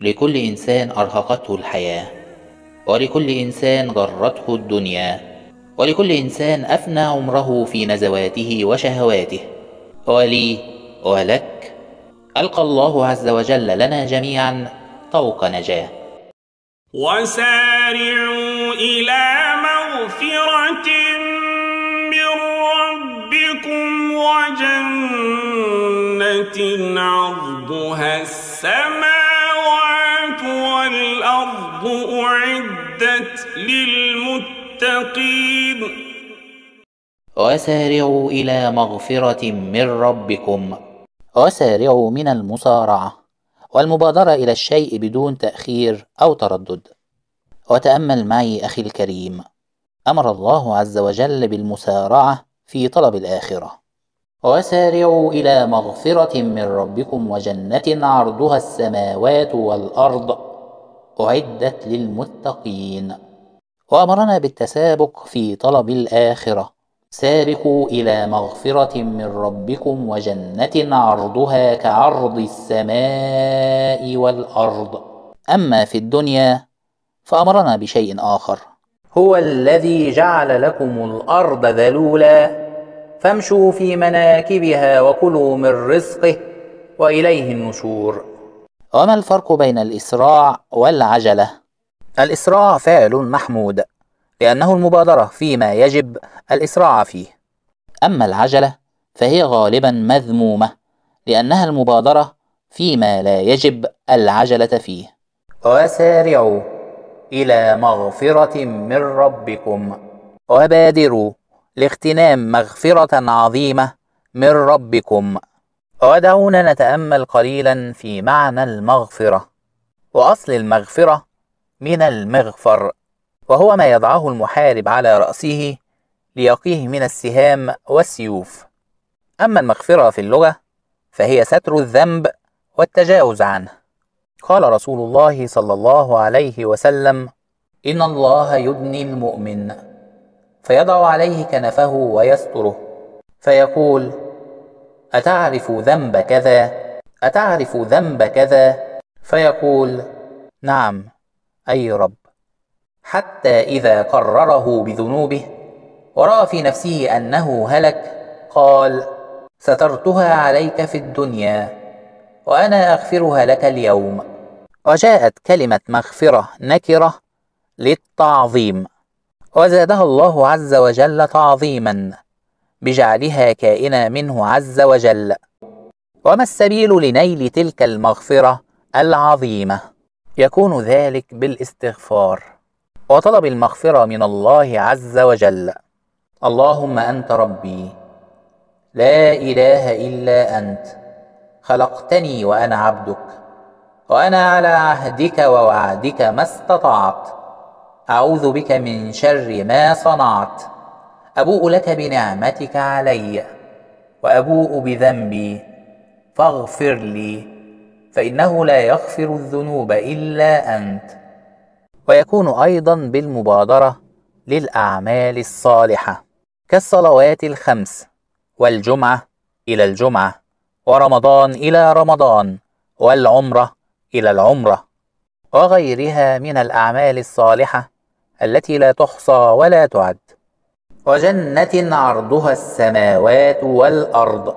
لكل إنسان أرهقته الحياة ولكل إنسان غرته الدنيا ولكل إنسان أفنى عمره في نزواته وشهواته ولي ولك ألقى الله عز وجل لنا جميعا طوق نجاة وسارعوا إلى مغفرة من ربكم وجنة عرضها السماء للمتقين وسارعوا إلى مغفرة من ربكم وسارعوا من المصارعة والمبادرة إلى الشيء بدون تأخير أو تردد وتأمل معي أخي الكريم أمر الله عز وجل بالمسارعة في طلب الآخرة وسارعوا إلى مغفرة من ربكم وجنة عرضها السماوات والأرض أعدت للمتقين وأمرنا بالتسابق في طلب الآخرة سابقوا إلى مغفرة من ربكم وجنة عرضها كعرض السماء والأرض أما في الدنيا فأمرنا بشيء آخر هو الذي جعل لكم الأرض ذلولا فامشوا في مناكبها وكلوا من رزقه وإليه النشور وما الفرق بين الإسراع والعجلة؟ الإسراع فعل محمود لأنه المبادرة فيما يجب الإسراع فيه أما العجلة فهي غالبا مذمومة لأنها المبادرة فيما لا يجب العجلة فيه وسارعوا إلى مغفرة من ربكم وبادروا لاغتنام مغفرة عظيمة من ربكم ودعونا نتأمل قليلا في معنى المغفرة وأصل المغفرة من المغفر وهو ما يضعه المحارب على رأسه ليقيه من السهام والسيوف أما المغفرة في اللغة فهي ستر الذنب والتجاوز عنه قال رسول الله صلى الله عليه وسلم إن الله يدني المؤمن فيضع عليه كنفه ويستره فيقول أتعرف ذنب كذا؟ أتعرف ذنب كذا؟ فيقول نعم أي رب حتى إذا قرره بذنوبه ورأى في نفسه أنه هلك قال سترتها عليك في الدنيا وأنا أغفرها لك اليوم وجاءت كلمة مغفرة نكرة للتعظيم وزادها الله عز وجل تعظيما بجعلها كائنا منه عز وجل وما السبيل لنيل تلك المغفرة العظيمة يكون ذلك بالاستغفار وطلب المغفرة من الله عز وجل اللهم أنت ربي لا إله إلا أنت خلقتني وأنا عبدك وأنا على عهدك ووعدك ما استطعت أعوذ بك من شر ما صنعت أبوء لك بنعمتك علي وأبوء بذنبي فاغفر لي فإنه لا يغفر الذنوب إلا أنت ويكون أيضا بالمبادرة للأعمال الصالحة كالصلوات الخمس والجمعة إلى الجمعة ورمضان إلى رمضان والعمرة إلى العمرة وغيرها من الأعمال الصالحة التي لا تحصى ولا تعد وجنة عرضها السماوات والأرض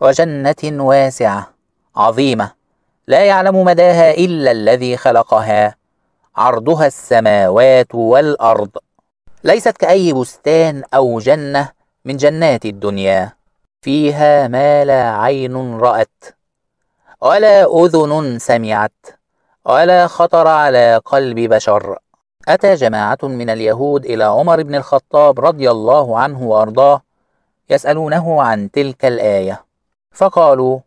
وجنة واسعة عظيمة لا يعلم مداها إلا الذي خلقها عرضها السماوات والأرض ليست كأي بستان أو جنة من جنات الدنيا فيها ما لا عين رأت ولا أذن سمعت ولا خطر على قلب بشر أتى جماعة من اليهود إلى عمر بن الخطاب رضي الله عنه وأرضاه يسألونه عن تلك الآية فقالوا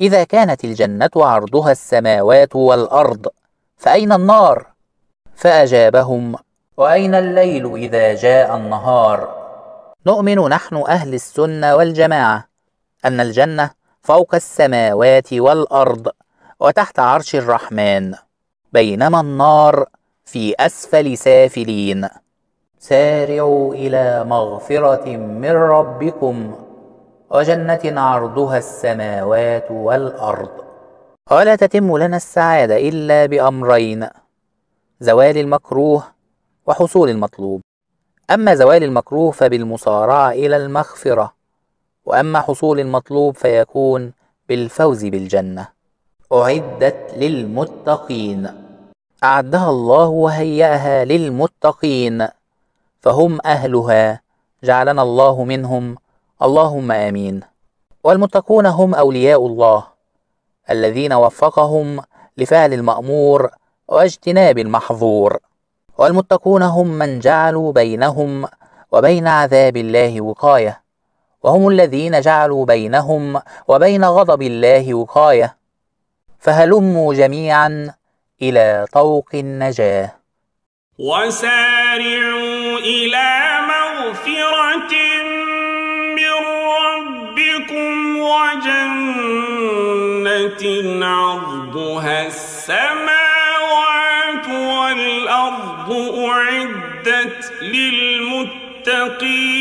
إذا كانت الجنة عرضها السماوات والأرض فأين النار؟ فأجابهم وأين الليل إذا جاء النهار؟ نؤمن نحن أهل السنة والجماعة أن الجنة فوق السماوات والأرض وتحت عرش الرحمن بينما النار في أسفل سافلين سارعوا إلى مغفرة من ربكم وجنة عرضها السماوات والأرض ولا تتم لنا السعادة إلا بأمرين زوال المكروه وحصول المطلوب أما زوال المكروه فبالمصارعة إلى المغفرة وأما حصول المطلوب فيكون بالفوز بالجنة أعدت للمتقين أعدها الله وهيأها للمتقين فهم أهلها جعلنا الله منهم اللهم امين والمتقون هم اولياء الله الذين وفقهم لفعل المامور واجتناب المحظور والمتقون هم من جعلوا بينهم وبين عذاب الله وقايه وهم الذين جعلوا بينهم وبين غضب الله وقايه فهلموا جميعا الى طوق النجاه وسارعوا الى مغفره وجنة عرضها السماوات والأرض أعدت للمتقين